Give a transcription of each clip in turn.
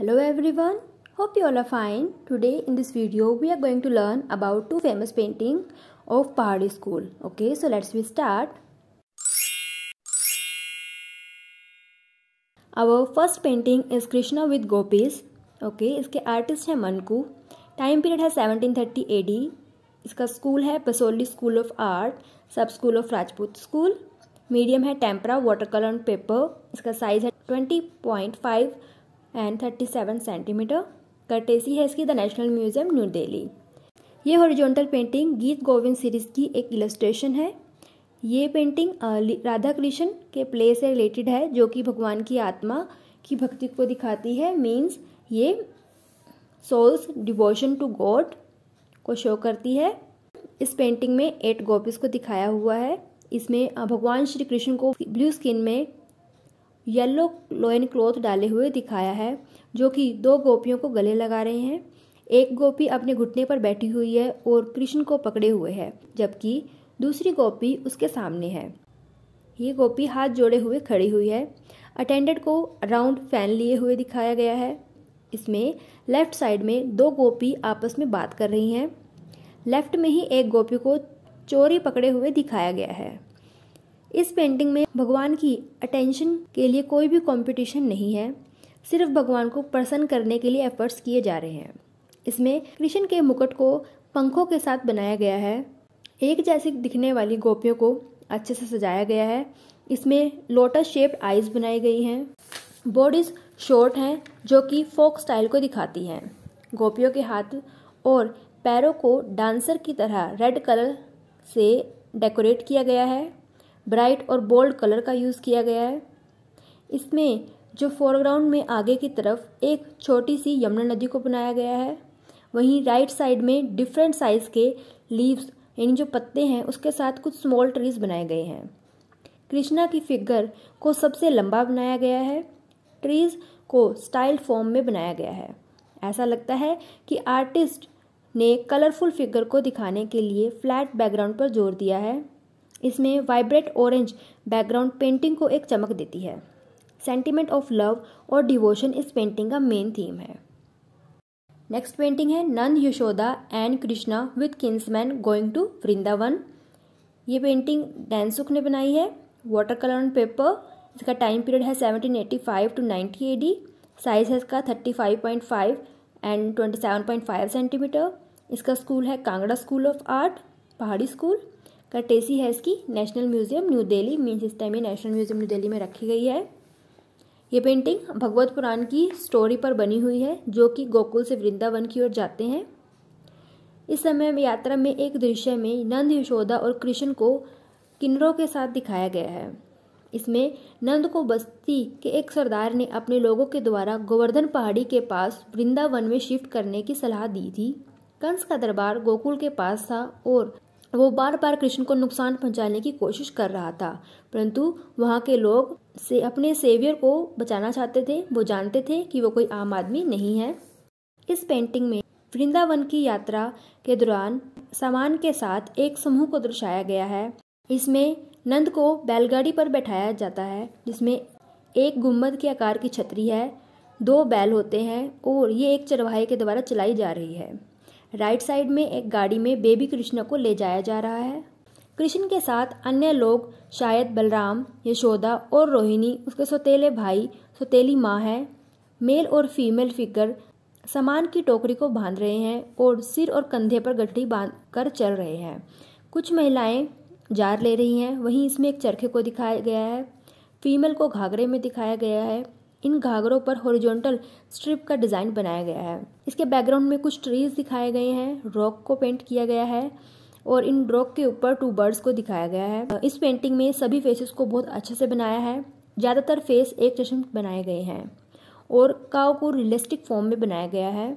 Hello everyone, hope you all are fine. Today in this video we are going to learn about two famous painting of Pahadi school. Okay, so let's we start. Our first painting is Krishna with Gopis. Okay, इसके artist हैं Manku time period है 1730 AD इसका school है Basohli school of art sub school of Rajput school medium है tempera water colour paper इसका size है 20.5 and thirty seven centimetre courtesy है इसकी the National Museum New Delhi ये हॉरिजॉन्टल पेंटिंग गीत गोविंद सीरीज की एक इलस्ट्रेशन है ये पेंटिंग राधा कृष्ण के प्ले से रिलेटेड है जो कि भगवान की आत्मा की भक्ति को दिखाती है मीन्स ये सोल्स डिवोशन टू गॉड को शो करती है इस पेंटिंग में एट गोपीज को दिखाया हुआ है इसमें भगवान श्री कृष्ण को ब्लू स्किन में येलो लोइन क्लॉथ डाले हुए दिखाया है जो कि दो गोपियों को गले लगा रहे हैं एक गोपी अपने घुटने पर बैठी हुई है और कृष्ण को पकड़े हुए है जबकि दूसरी गोपी उसके सामने है ये गोपी हाथ जोड़े हुए खड़ी हुई है अटेंडेंट को राउंड फैन लिए हुए दिखाया गया है इसमें लेफ्ट साइड में दो गोपी आपस में बात कर रही हैं लेफ्ट में ही एक गोपी को चोरी पकड़े हुए दिखाया गया है इस पेंटिंग में भगवान की अटेंशन के लिए कोई भी कंपटीशन नहीं है सिर्फ भगवान को प्रसन्न करने के लिए एफर्ट्स किए जा रहे हैं इसमें कृष्ण के मुकुट को पंखों के साथ बनाया गया है एक जैसी दिखने वाली गोपियों को अच्छे से सजाया गया है इसमें लोटस शेप्ड आइज बनाई गई हैं बॉडीज शॉर्ट हैं जो कि फोक स्टाइल को दिखाती हैं गोपियों के हाथ और पैरों को डांसर की तरह रेड कलर से डेकोरेट किया गया है ब्राइट और बोल्ड कलर का यूज़ किया गया है इसमें जो फोरग्राउंड में आगे की तरफ एक छोटी सी यमुना नदी को बनाया गया है वहीं राइट साइड में डिफरेंट साइज़ के लीव्स यानी जो पत्ते हैं उसके साथ कुछ स्मॉल ट्रीज बनाए गए हैं कृष्णा की फिगर को सबसे लंबा बनाया गया है ट्रीज को स्टाइल फॉर्म में बनाया गया है ऐसा लगता है कि आर्टिस्ट ने कलरफुल फिगर को दिखाने के लिए फ्लैट बैकग्राउंड पर जोर दिया है इसमें वाइब्रेट ऑरेंज बैकग्राउंड पेंटिंग को एक चमक देती है सेंटिमेंट ऑफ लव और डिवोशन इस पेंटिंग का मेन थीम है नेक्स्ट पेंटिंग है Nand Yashoda and Krishna with kinsmen going to Vrindavan ये पेंटिंग डैनसुख ने बनाई है वाटर कलर ऑन पेपर इसका टाइम पीरियड है 1785 टू 90 एडी साइज है इसका 35.5 एंड 27.5 सेंटीमीटर इसका स्कूल है Kangra school of art Pahari school courtesy है इसकी National Museum New Delhi means इस टाइम ये नेशनल म्यूजियम न्यू दिल्ली में रखी गई है ये पेंटिंग भगवत पुराण की स्टोरी पर बनी हुई है जो कि गोकुल से वृंदावन की ओर जाते हैं इस समय यात्रा में एक दृश्य में नंद यशोदा और कृष्ण को किन्नरों के साथ दिखाया गया है इसमें नंद को बस्ती के एक सरदार ने अपने लोगों के द्वारा गोवर्धन पहाड़ी के पास वृंदावन में शिफ्ट करने की सलाह दी थी कंस का दरबार गोकुल के पास था और वो बार बार कृष्ण को नुकसान पहुंचाने की कोशिश कर रहा था परंतु वहाँ के लोग से अपने सेवियर को बचाना चाहते थे वो जानते थे कि वो कोई आम आदमी नहीं है इस पेंटिंग में वृंदावन की यात्रा के दौरान सामान के साथ एक समूह को दर्शाया गया है इसमें नंद को बैलगाड़ी पर बैठाया जाता है जिसमें एक गुम्बद के आकार की छतरी है दो बैल होते हैं और ये एक चरवाहे के द्वारा चलाई जा रही है राइट साइड में एक गाड़ी में बेबी कृष्ण को ले जाया जा रहा है कृष्ण के साथ अन्य लोग शायद बलराम यशोदा और रोहिणी उसके सौतेले भाई सौतेली माँ है मेल और फीमेल फिगर सामान की टोकरी को बांध रहे हैं और सिर और कंधे पर गड्ढी बांध कर चल रहे हैं कुछ महिलाएं जार ले रही हैं वहीं इसमें एक चरखे को दिखाया गया है फीमेल को घाघरे में दिखाया गया है इन घाघरों पर हॉरिजॉन्टल स्ट्रिप का डिज़ाइन बनाया गया है इसके बैकग्राउंड में कुछ ट्रीज दिखाए गए हैं रॉक को पेंट किया गया है और इन रॉक के ऊपर टू बर्ड्स को दिखाया गया है इस पेंटिंग में सभी फेसेस को बहुत अच्छे से बनाया है ज़्यादातर फेस एक चश्म बनाए गए हैं और काओ को रियलिस्टिक फॉर्म में बनाया गया है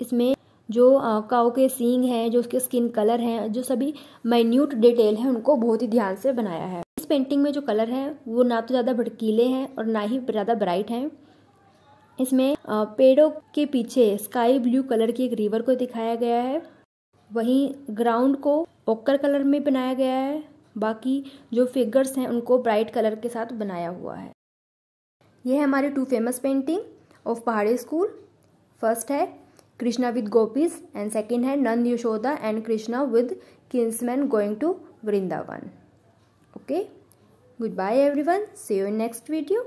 इसमें जो काओ के सींग हैं जो उसके स्किन कलर हैं जो सभी माइन्यूट डिटेल है उनको बहुत ही ध्यान से बनाया है पेंटिंग में जो कलर हैं वो ना तो ज़्यादा भड़कीले हैं और ना ही ज़्यादा ब्राइट हैं इसमें पेड़ों के पीछे स्काई ब्लू कलर की एक रिवर को दिखाया गया है वहीं ग्राउंड को ओकर कलर में बनाया गया है बाकी जो फिगर्स हैं उनको ब्राइट कलर के साथ बनाया हुआ है ये है हमारे two famous painting of Pahari school first है Krishna with gopis and second है Nand Yashoda and Krishna with kinsmen going to Vrindavan okay okay? Goodbye everyone. See you in next video.